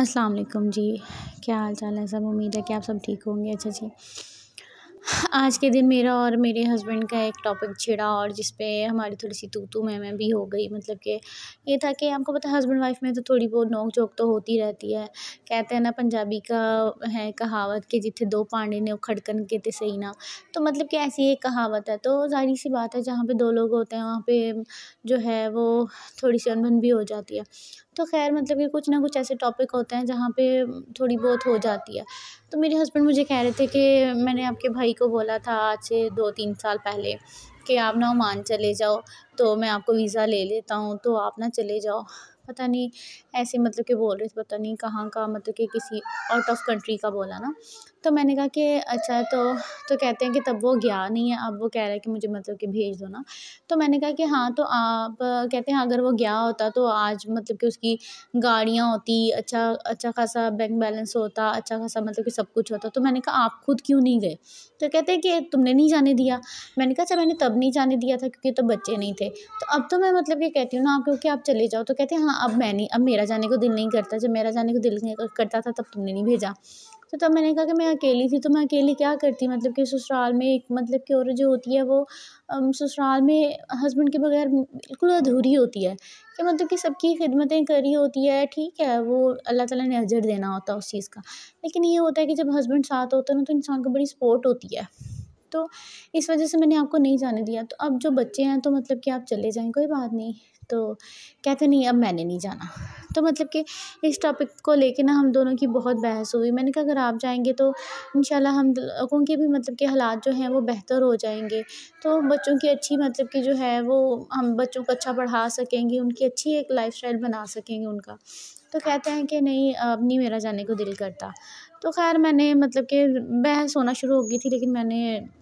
अस्सलाम वालेकुम जी क्या हाल चाल है सब उम्मीद है कि आप सब ठीक होंगे अच्छा जी आज के दिन मेरा और मेरे हस्बैंड का एक टॉपिक छिड़ा और जिस पे हमारी थोड़ी सी तो तू मैं मैं भी हो गई मतलब कि ये था कि आपको पता है हस्बैंड वाइफ में तो थोड़ी बहुत नोक झोंक तो होती रहती है कहते हैं ना पंजाबी का है कहावत कि जिथे दो पांडे ने खड़कन के थे सही ना तो मतलब कि ऐसी एक कहावत है तो जाहिर सी बात है जहाँ पर दो लोग होते हैं वहाँ पर जो है वो थोड़ी सी अनबन भी हो जाती है तो खैर मतलब कि कुछ ना कुछ ऐसे टॉपिक होते हैं जहाँ पे थोड़ी बहुत हो जाती है तो मेरे हस्बैंड मुझे कह रहे थे कि मैंने आपके भाई को बोला था आज से दो तीन साल पहले कि आप ना ओमान चले जाओ तो मैं आपको वीज़ा ले लेता हूँ तो आप ना चले जाओ पता नहीं ऐसे मतलब कि बोल रहे थे पता नहीं कहाँ का मतलब कि किसी आउट ऑफ कंट्री का बोला ना तो मैंने कहा कि अच्छा तो तो कहते हैं कि तब वो गया नहीं है अब वो कह रहा है कि मुझे मतलब कि भेज दो ना तो मैंने कहा कि हाँ तो आप कहते हैं अगर वो गया होता तो आज मतलब कि उसकी गाड़ियाँ होती अच्छा अच्छा खासा बैंक बैलेंस होता अच्छा खासा मतलब कि सब कुछ होता तो मैंने कहा आप खुद क्यों नहीं गए तो कहते हैं कि तुमने नहीं जाने दिया मैंने कहा अच्छा मैंने तब नहीं जाने दिया था क्योंकि तो बच्चे नहीं थे तो अब तो मैं मतलब ये कहती हूँ ना आप क्योंकि आप चले जाओ तो कहते हैं हाँ अब मैं नहीं अब मेरा जाने को दिल नहीं करता जब मेरा जाने को दिल नहीं करता था तब तुमने नहीं भेजा तो तब मैंने कहा कि मैं अकेली थी तो मैं अकेली क्या करती मतलब कि ससुराल में एक मतलब कि औरत जो होती है वो ससुराल में हस्बैंड के बगैर बिल्कुल अधूरी होती है कि मतलब कि सबकी खिदमतें करी होती है ठीक है वो अल्लाह ताला ने अजर देना होता है उस चीज़ का लेकिन ये होता है कि जब हस्बैंड साथ होता है ना तो इंसान को बड़ी सपोर्ट होती है तो इस वजह से मैंने आपको नहीं जाने दिया तो अब जो बच्चे हैं तो मतलब कि आप चले जाएँ कोई बात नहीं तो कहते नहीं अब मैंने नहीं जाना तो मतलब कि इस टॉपिक को लेके ना हम दोनों की बहुत बहस हुई मैंने कहा अगर आप जाएंगे तो इन हम लोगों के भी मतलब के हालात जो हैं वो बेहतर हो जाएंगे तो बच्चों की अच्छी मतलब कि जो है वो हम बच्चों को अच्छा पढ़ा सकेंगे उनकी अच्छी एक लाइफ बना सकेंगे उनका तो कहते हैं कि नहीं अब नहीं मेरा जाने को दिल करता तो खैर मैंने मतलब कि बहस होना शुरू हो गई थी लेकिन मैंने